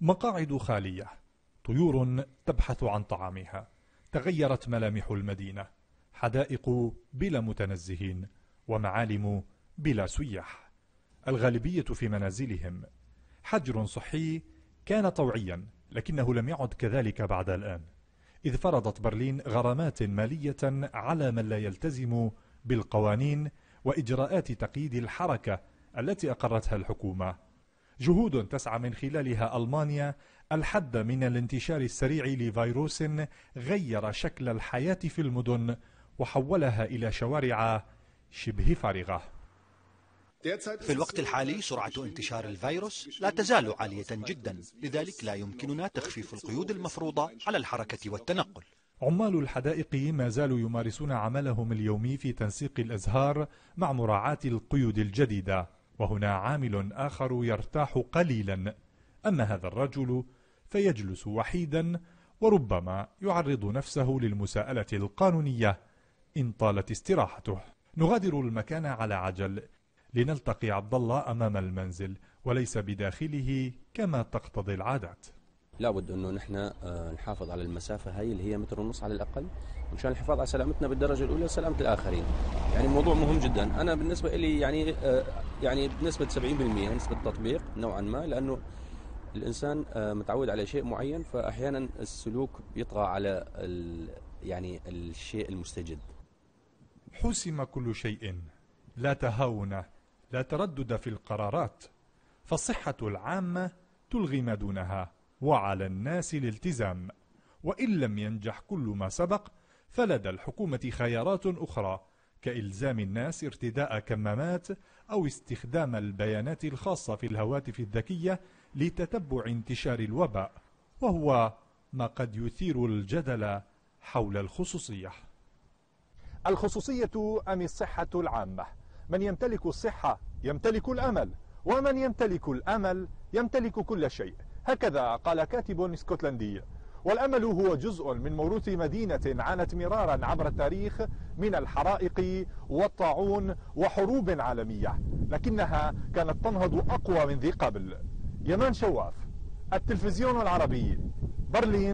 مقاعد خالية طيور تبحث عن طعامها تغيرت ملامح المدينة حدائق بلا متنزهين ومعالم بلا سياح الغالبية في منازلهم حجر صحي كان طوعيا لكنه لم يعد كذلك بعد الآن إذ فرضت برلين غرامات مالية على من لا يلتزم بالقوانين وإجراءات تقييد الحركة التي أقرتها الحكومة جهود تسعى من خلالها ألمانيا الحد من الانتشار السريع لفيروس غير شكل الحياة في المدن وحولها إلى شوارع شبه فارغة في الوقت الحالي سرعة انتشار الفيروس لا تزال عالية جدا لذلك لا يمكننا تخفيف القيود المفروضة على الحركة والتنقل عمال الحدائق ما زالوا يمارسون عملهم اليومي في تنسيق الأزهار مع مراعاة القيود الجديدة وهنا عامل آخر يرتاح قليلا أما هذا الرجل فيجلس وحيدا وربما يعرض نفسه للمساءلة القانونية إن طالت استراحته نغادر المكان على عجل لنلتقي عبد الله أمام المنزل وليس بداخله كما تقتضي العادات لابد انه نحن آه، نحافظ على المسافه هاي اللي هي متر ونص على الاقل مشان الحفاظ على سلامتنا بالدرجه الاولى وسلامه الاخرين. يعني موضوع مهم جدا، انا بالنسبه لي يعني آه، يعني بنسبه 70% يعني نسبه تطبيق نوعا ما لانه الانسان آه، متعود على شيء معين فاحيانا السلوك يطغى على ال يعني الشيء المستجد. حسم كل شيء، لا تهاون، لا تردد في القرارات، فالصحه العامه تلغي ما دونها. وعلى الناس الالتزام وإن لم ينجح كل ما سبق فلدى الحكومة خيارات أخرى كإلزام الناس ارتداء كمامات أو استخدام البيانات الخاصة في الهواتف الذكية لتتبع انتشار الوباء وهو ما قد يثير الجدل حول الخصوصية الخصوصية أم الصحة العامة من يمتلك الصحة يمتلك الأمل ومن يمتلك الأمل يمتلك كل شيء هكذا قال كاتب اسكتلندي والأمل هو جزء من موروث مدينة عانت مرارا عبر التاريخ من الحرائق والطاعون وحروب عالمية لكنها كانت تنهض أقوى من ذي قبل يمان شواف التلفزيون العربي برلين